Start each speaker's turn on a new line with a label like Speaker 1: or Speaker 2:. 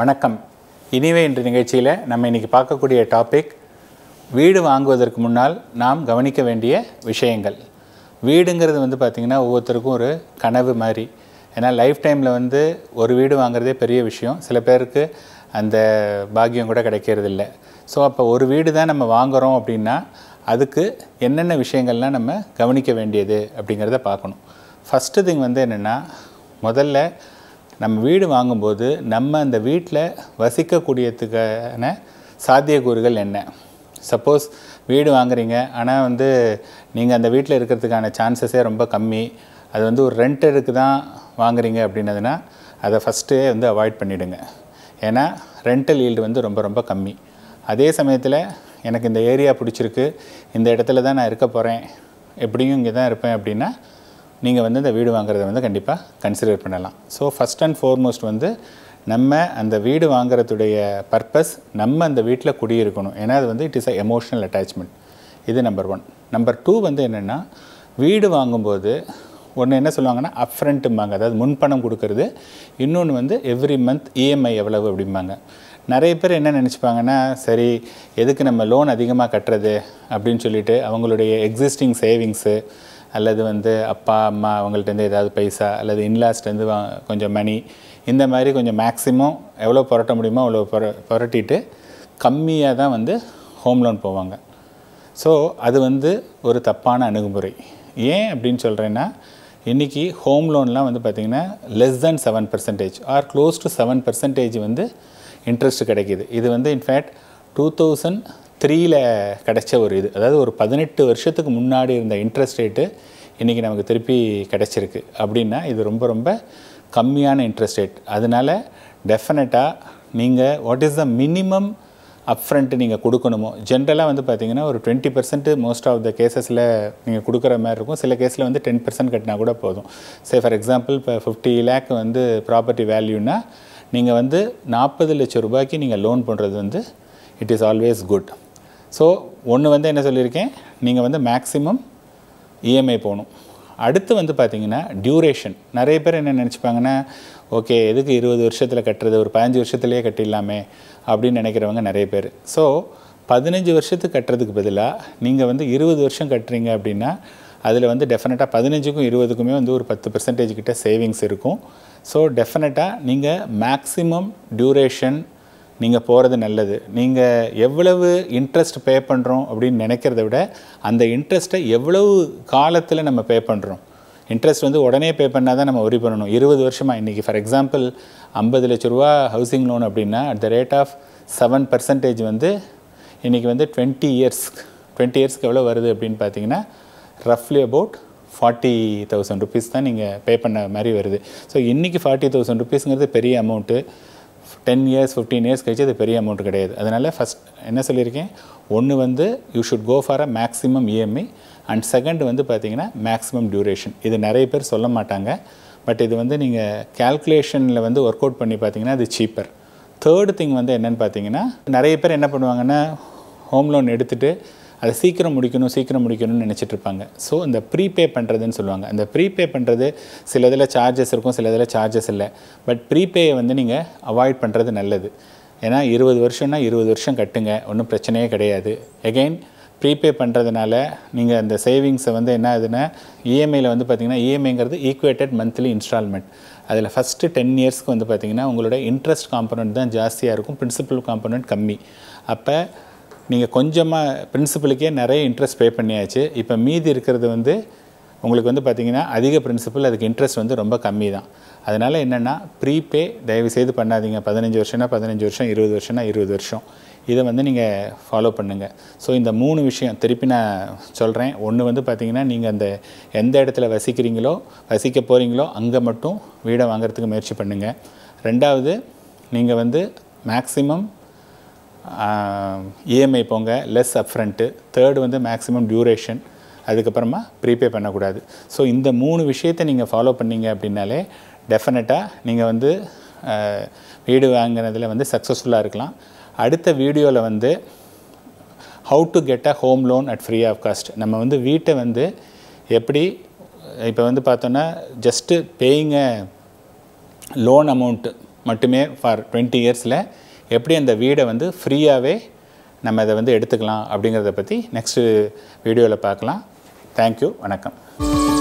Speaker 1: வணக்கம் இனிவே இன்று நிகழ்ச்சியில் நம்ம இன்றைக்கி பார்க்கக்கூடிய டாபிக் வீடு வாங்குவதற்கு முன்னால் நாம் கவனிக்க வேண்டிய விஷயங்கள் வீடுங்கிறது வந்து பார்த்திங்கன்னா ஒவ்வொருத்தருக்கும் ஒரு கனவு மாதிரி ஏன்னா லைஃப் டைமில் வந்து ஒரு வீடு வாங்குறதே பெரிய விஷயம் சில பேருக்கு அந்த பாக்கியம் கூட கிடைக்கிறது இல்லை ஸோ அப்போ ஒரு வீடு தான் நம்ம வாங்குகிறோம் அப்படின்னா அதுக்கு என்னென்ன விஷயங்கள்லாம் நம்ம கவனிக்க வேண்டியது அப்படிங்கிறத பார்க்கணும் ஃபஸ்ட்டு திங் வந்து என்னென்னா முதல்ல நம்ம வீடு வாங்கும்போது நம்ம அந்த வீட்டில் வசிக்கக்கூடியதுக்கான சாத்தியக்கூறுகள் என்ன சப்போஸ் வீடு வாங்குறீங்க ஆனால் வந்து நீங்கள் அந்த வீட்டில் இருக்கிறதுக்கான சான்சஸே ரொம்ப கம்மி அது வந்து ஒரு ரெண்டருக்கு தான் வாங்குறீங்க அப்படின்னதுன்னா அதை ஃபஸ்ட்டே வந்து அவாய்ட் பண்ணிவிடுங்க ஏன்னா ரெண்டல் ஈல்டு வந்து ரொம்ப ரொம்ப கம்மி அதே சமயத்தில் எனக்கு இந்த ஏரியா பிடிச்சிருக்கு இந்த இடத்துல தான் நான் இருக்க போகிறேன் எப்படியும் இங்கே தான் இருப்பேன் அப்படின்னா நீங்கள் வந்து இந்த வீடு வாங்குறத வந்து கண்டிப்பாக கன்சிடர் பண்ணலாம் ஸோ ஃபஸ்ட் அண்ட் ஃபோர்மோஸ்ட் வந்து நம்ம அந்த வீடு வாங்குறதுடைய பர்பஸ் நம்ம அந்த வீட்டில் குடியிருக்கணும் ஏன்னா அது வந்து it is a emotional attachment இது நம்பர் ஒன் நம்பர் டூ வந்து என்னென்னா வீடு வாங்கும்போது ஒன்று என்ன சொல்லுவாங்கன்னா அப்ஃப்ரண்ட்டும்பாங்க அதாவது முன்பணம் கொடுக்கறது இன்னொன்று வந்து எவ்ரி மந்த் இஎம்ஐ எவ்வளவு அப்படிம்பாங்க நிறைய பேர் என்ன நினச்சிப்பாங்கன்னா சரி எதுக்கு நம்ம லோன் அதிகமாக கட்டுறது அப்படின்னு சொல்லிட்டு அவங்களுடைய எக்ஸிஸ்டிங் சேவிங்ஸு அல்லது வந்து அப்பா அம்மா அவங்கள்ட்டேருந்து ஏதாவது பைசா அல்லது இன்லாஸ்ட்லேருந்து வா கொஞ்சம் மணி இந்த மாதிரி கொஞ்சம் மேக்ஸிமம் எவ்வளோ புரட்ட முடியுமோ அவ்வளோ புர புரட்டிட்டு கம்மியாக தான் வந்து ஹோம் லோன் போவாங்க ஸோ அது வந்து ஒரு தப்பான அணுகுமுறை ஏன் அப்படின்னு சொல்கிறேன்னா இன்றைக்கி ஹோம் லோன்லாம் வந்து பார்த்திங்கன்னா less than seven percentage or close to seven percentage வந்து இன்ட்ரெஸ்ட் கிடைக்கிது இது வந்து இன்ஃபேக்ட் டூ தௌசண்ட் த்ரீயில் கிடைச்ச ஒரு இது அதாவது ஒரு பதினெட்டு வருஷத்துக்கு முன்னாடி இருந்த இன்ட்ரெஸ்ட் ரேட்டு இன்றைக்கி நமக்கு திருப்பி கிடச்சிருக்கு அப்படின்னா இது ரொம்ப ரொம்ப கம்மியான இன்ட்ரெஸ்ட் ரேட் அதனால் டெஃபினட்டாக நீங்கள் what is the minimum upfront நீங்கள் கொடுக்கணுமோ ஜென்ரலாக வந்து பார்த்தீங்கன்னா ஒரு twenty percent most of the கேசஸில் நீங்கள் கொடுக்குற மாதிரி இருக்கும் சில கேஸில் வந்து டென் பர்சன்ட் கட்டினா கூட போதும் சே ஃபார் எக்ஸாம்பிள் இப்போ ஃபிஃப்டி லேக் வந்து ப்ராப்பர்ட்டி வேல்யூன்னா நீங்கள் வந்து நாற்பது லட்சம் ரூபாய்க்கு நீங்கள் லோன் பண்ணுறது வந்து it is always good so ஒன்று வந்து என்ன சொல்லியிருக்கேன் நீங்கள் வந்து மேக்ஸிமம் இஎம்ஐ e போகணும் அடுத்து வந்து பார்த்திங்கன்னா டியூரேஷன் நிறைய பேர் என்ன நினச்சிப்பாங்கன்னா ஓகே எதுக்கு இருபது வருஷத்தில் கட்டுறது ஒரு பதினஞ்சு வருஷத்துலேயே கட்டிடலாமே அப்படின்னு நினைக்கிறவங்க நிறைய பேர் ஸோ பதினஞ்சு வருஷத்துக்கு கட்டுறதுக்கு பதிலாக நீங்கள் வந்து இருபது வருஷம் கட்டுறீங்க அப்படின்னா அதில் வந்து டெஃபினட்டாக பதினஞ்சுக்கும் இருபதுக்குமே வந்து ஒரு பத்து பெர்சன்டேஜ் கிட்ட சேவிங்ஸ் இருக்கும் ஸோ டெஃபினட்டாக நீங்கள் மேக்ஸிமம் டியூரேஷன் நீங்கள் போகிறது நல்லது நீங்கள் எவ்வளவு இன்ட்ரெஸ்ட் பே பண்ணுறோம் அப்படின்னு நினைக்கிறத விட அந்த இன்ட்ரெஸ்ட்டை எவ்வளவு காலத்தில் நம்ம பே பண்ணுறோம் இன்ட்ரெஸ்ட் வந்து உடனே பே பண்ணால் தான் நம்ம ஒரி பண்ணணும் இருபது வருஷமாக இன்றைக்கி ஃபார் எக்ஸாம்பிள் ஐம்பது லட்ச ரூபா ஹவுசிங் லோன் அப்படின்னா at the rate of seven percentage வந்து இன்றைக்கி வந்து டுவெண்ட்டி இயர்ஸ் டுவெண்ட்டி இயர்ஸ்க்கு எவ்வளோ வருது அப்படின்னு பார்த்தீங்கன்னா ரஃப்லி அபவுட் ஃபார்ட்டி தௌசண்ட் ருபீஸ் தான் நீங்கள் பே பண்ண மாதிரி வருது ஸோ இன்றைக்கி ஃபார்ட்டி தௌசண்ட் ருபீஸுங்கிறது பெரிய amount ten years fifteen years கழிச்சு அது பெரிய அமௌண்ட் கிடையாது அதனால் ஃபஸ்ட் என்ன சொல்லியிருக்கேன் ஒன்று வந்து you should go for a maximum EMI and second வந்து பார்த்திங்கன்னா மேக்ஸிமம் டியூரேஷன் இது நிறைய பேர் சொல்ல மாட்டாங்க பட் இது வந்து நீங்கள் கேல்குலேஷனில் வந்து ஒர்க் அவுட் பண்ணி பார்த்தீங்கன்னா அது சீப்பர் தேர்டு திங் வந்து என்னென்னு பார்த்தீங்கன்னா நிறைய பேர் என்ன பண்ணுவாங்கன்னா ஹோம் லோன் எடுத்துகிட்டு அதை சீக்கிரம் முடிக்கணும் சீக்கிரம் முடிக்கணும்னு நினச்சிட்டு இருப்பாங்க ஸோ இந்த ப்ரீபே பண்ணுறதுன்னு சொல்லுவாங்க அந்த ப்ரீபே பண்ணுறது சில இதில் சார்ஜஸ் இருக்கும் சில இதில் சார்ஜஸ் இல்லை பட் ப்ரீபேயை வந்து நீங்கள் அவாய்ட் பண்ணுறது நல்லது ஏன்னா இருபது வருஷம்னா இருபது வருஷம் கட்டுங்க ஒன்றும் பிரச்சனையே கிடையாது எகெயின் ப்ரீபே பண்ணுறதுனால நீங்கள் அந்த சேவிங்ஸை வந்து என்ன ஆகுதுன்னா இஎம்ஐயில் e வந்து பார்த்திங்கன்னா இஎம்ஐங்கிறது ஈக்குவேட்டட் மந்த்லி இன்ஸ்டால்மெண்ட் அதில் ஃபஸ்ட்டு டென் இயர்ஸ்க்கு வந்து பார்த்திங்கன்னா உங்களோட இன்ட்ரெஸ்ட் காம்பனண்ட் தான் ஜாஸ்தியாக இருக்கும் பிரின்சிபல் காம்பனண்ட் கம்மி அப்போ நீங்கள் கொஞ்சமாக பிரின்சிபலுக்கே நிறைய இன்ட்ரெஸ்ட் பே பண்ணியாச்சு இப்போ மீதி இருக்கிறது வந்து உங்களுக்கு வந்து பார்த்திங்கன்னா அதிக பிரின்சிபல் அதுக்கு இன்ட்ரெஸ்ட் வந்து ரொம்ப கம்மி தான் அதனால் என்னென்னா ப்ரீபே தயவுசெய்து பண்ணாதீங்க பதினஞ்சு வருஷம்னா பதினஞ்சு வருஷம் இருபது வருஷம்னா இருபது வருஷம் இதை வந்து நீங்கள் ஃபாலோ பண்ணுங்கள் ஸோ இந்த மூணு விஷயம் திருப்பி நான் சொல்கிறேன் ஒன்று வந்து பார்த்திங்கன்னா நீங்கள் அந்த எந்த இடத்துல வசிக்கிறீங்களோ வசிக்க போகிறீங்களோ அங்கே மட்டும் வீடை வாங்குறதுக்கு முயற்சி பண்ணுங்கள் ரெண்டாவது நீங்கள் வந்து மேக்ஸிமம் இஎம்ஐ e போங்க லெஸ் அப்ஃப்ரண்ட்டு தேர்டு வந்து மேக்ஸிமம் டியூரேஷன் அதுக்கப்புறமா ப்ரீபே பண்ணக்கூடாது ஸோ இந்த மூணு விஷயத்தை நீங்கள் ஃபாலோ பண்ணீங்க அப்படின்னாலே டெஃபினட்டாக நீங்கள் வந்து வீடு வாங்கினதில் வந்து சக்ஸஸ்ஃபுல்லாக இருக்கலாம் அடுத்த வீடியோவில் வந்து how to get a home loan at free of cost நம்ம வந்து வீட்டை வந்து எப்படி இப்போ வந்து பார்த்தோன்னா ஜஸ்ட்டு பேயிங்க லோன் அமௌண்ட்டு மட்டுமே ஃபார் டுவெண்ட்டி இயர்ஸில் எப்படி அந்த வீடை வந்து ஃப்ரீயாகவே நம்ம இதை வந்து எடுத்துக்கலாம் அப்படிங்கிறத பற்றி நெக்ஸ்ட்டு வீடியோவில் பார்க்கலாம் தேங்க்யூ வணக்கம்